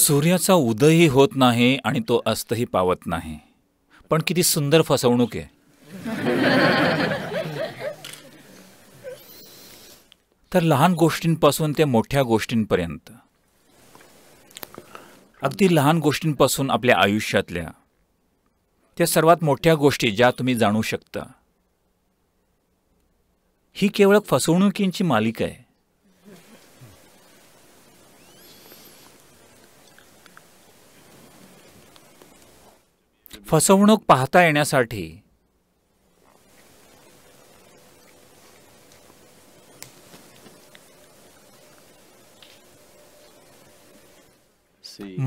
सूर्याचा उदयही होत नाही आणि तो अस्तही पावत नाही पण किती सुंदर फसवणूक आहे तर लहान गोष्टींपासून ते मोठ्या गोष्टींपर्यंत अगदी लहान गोष्टींपासून आपल्या आयुष्यातल्या त्या सर्वात मोठ्या गोष्टी ज्या तुम्ही जाणू शकता ही केवळ फसवणुकींची मालिका आहे फसवणूक पाहता येण्यासाठी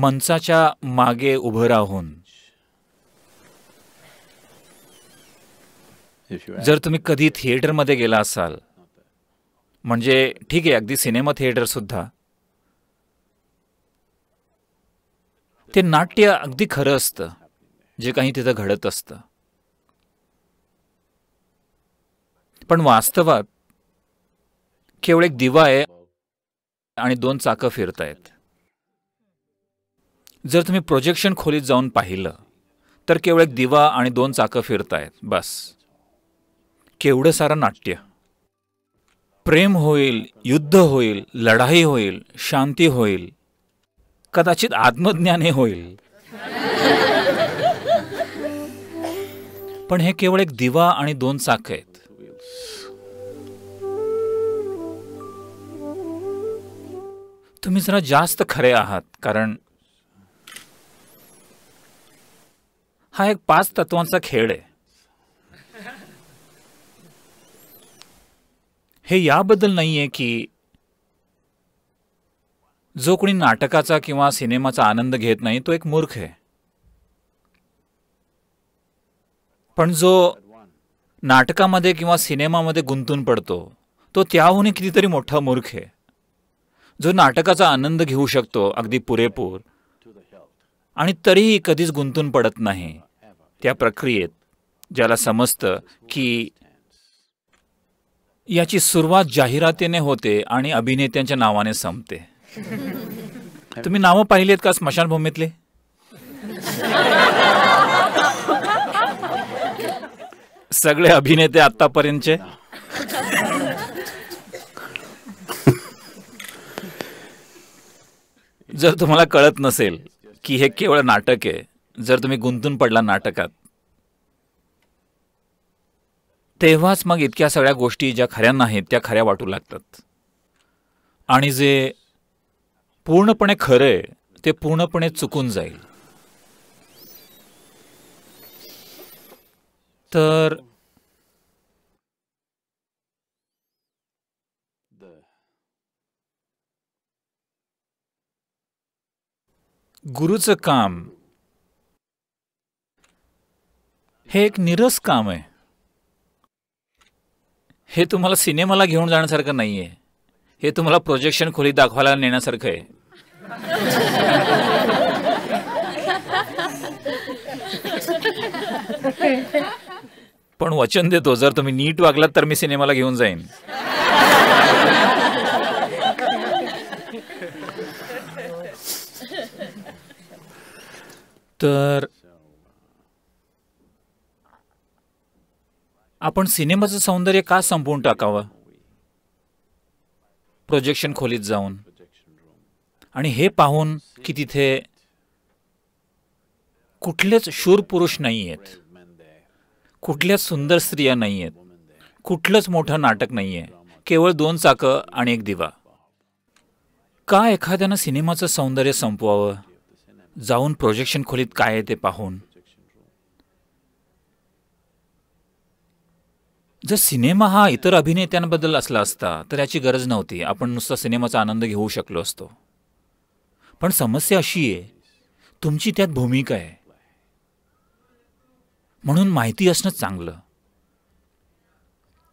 मनसाच्या मागे उभं राहून जर तुम्ही कधी थिएटरमध्ये गेला असाल म्हणजे ठीक आहे अगदी सिनेमा थिएटर सुद्धा ते नाट्य अगदी खरं असतं जे काही तिथं घडत असतं पण वास्तवात केवळ एक दिवा आहे आणि दोन चाकं फिरतायत जर तुम्ही प्रोजेक्शन खोलीत जाऊन पाहिलं तर केवळ एक दिवा आणि दोन चाकं फिरतायत बस केवढं सारं नाट्य प्रेम होईल युद्ध होईल लढाई होईल शांती होईल कदाचित आत्मज्ञाने होईल पण हे केवळ एक दिवा आणि दोन चाक आहेत तुम्ही जरा जास्त खरे आहात कारण हा एक पाच तत्वांचा खेळ आहे हे याबद्दल आहे की जो कोणी नाटकाचा किंवा सिनेमाचा आनंद घेत नाही तो एक मूर्ख आहे पण जो नाटकामध्ये किंवा सिनेमामध्ये गुंतून पडतो तो त्याहून कितीतरी मोठा मूर्ख आहे जो नाटकाचा आनंद घेऊ शकतो अगदी पुरेपूर आणि तरीही कधीच गुंतून पडत नाही त्या प्रक्रियेत ज्याला समजतं की याची सुरुवात जाहिरातीने होते आणि अभिनेत्यांच्या नावाने संपते तुम्ही नावं पाहिलेत का स्मशानभूमीतले सगळे अभिनेते आतापर्यंतचे जर तुम्हाला कळत नसेल की हे केवळ नाटक आहे जर तुम्ही गुंतून पडला नाटकात तेव्हाच मग इतक्या सगळ्या गोष्टी ज्या खऱ्या नाहीत त्या खऱ्या वाटू लागतात आणि जे पूर्णपणे खरं आहे ते पूर्णपणे चुकून जाईल तर गुरुचं काम हे एक निरस काम आहे हे तुम्हाला सिनेमाला घेऊन जाण्यासारखं नाही आहे हे तुम्हाला प्रोजेक्शन खोली दाखवायला नेण्यासारखं आहे पण वचन देतो जर तुम्ही नीट वागलात तर मी सिनेमाला घेऊन जाईन तर आपण सिनेमाचं सौंदर्य का संपवून टाकावं प्रोजेक्शन खोलीत जाऊन आणि हे पाहून की तिथे कुठलेच शूर पुरुष नाही आहेत कुठल्याच सुंदर स्त्रिया नाही आहेत कुठलंच मोठं नाटक नाही आहे केवळ दोन चाकं आणि एक दिवा का एखाद्यानं सिनेमाचं सौंदर्य संपवावं जाऊन प्रोजेक्शन खोलीत काय आहे ते पाहून जर सिनेमा हा इतर अभिनेत्यांबद्दल असला असता तर याची गरज नव्हती आपण नुसता सिनेमाचा आनंद घेऊ शकलो असतो पण समस्या अशी आहे तुमची त्यात भूमिका आहे म्हणून माहिती असणं चांगलं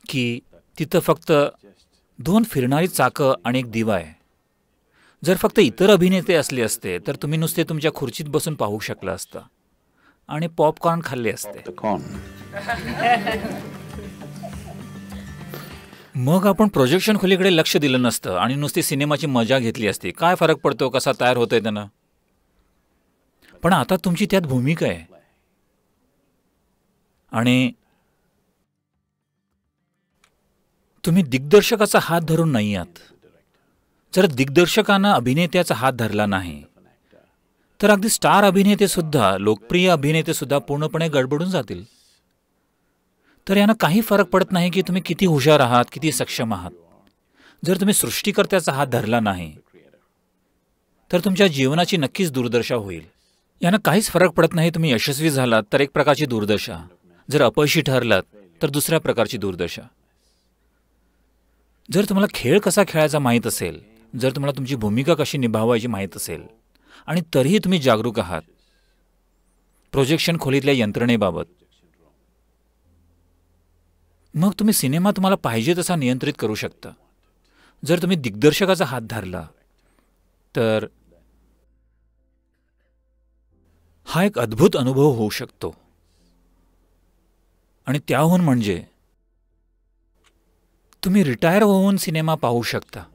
की तिथं फक्त दोन फिरणारी चाकं आणि एक दिवा आहे जर फक्त इतर अभिनेते असले असते तर तुम्ही नुसते तुमच्या खुर्चीत बसून पाहू शकला असता आणि पॉपकॉर्न खाल्ले असते मग आपण प्रोजेक्शन खोलीकडे लक्ष दिलं नसतं आणि नुसती सिनेमाची मजा घेतली असती काय फरक पडतो कसा तयार होतोय त्यानं पण आता तुमची त्यात भूमिका आहे आणि तुम्ही दिग्दर्शकाचा हात धरून नाही आहात जर दिग्दर्शकानं अभिनेत्याचा हात धरला नाही तर अगदी स्टार अभिनेते सुद्धा लोकप्रिय अभिनेते सुद्धा पूर्णपणे गडबडून जातील तर यानं काही फरक पडत नाही की तुम्ही किती हुशार आहात किती सक्षम आहात जर तुम्ही सृष्टीकर्त्याचा हात धरला नाही तर तुमच्या जीवनाची नक्कीच दुर्दशा होईल यानं काहीच फरक पडत नाही तुम्ही यशस्वी झालात तर एक प्रकारची दुर्दशा जर अपयशी ठरलात तर दुसऱ्या प्रकारची दुर्दशा जर तुम्हाला खेळ कसा खेळायचा माहीत असेल जर तुम्हाला तुमची भूमिका कशी निभावायची माहीत असेल आणि तरीही तुम्ही जागरूक आहात प्रोजेक्शन खोलीतल्या यंत्रणेबाबत मग तुम्ही सिनेमा तुम्हाला पाहिजे तसा नियंत्रित करू शकता जर तुम्ही दिग्दर्शकाचा हात धरला तर हा एक अद्भुत अनुभव होऊ शकतो आणि त्याहून म्हणजे तुम्ही रिटायर होऊन सिनेमा पाहू शकता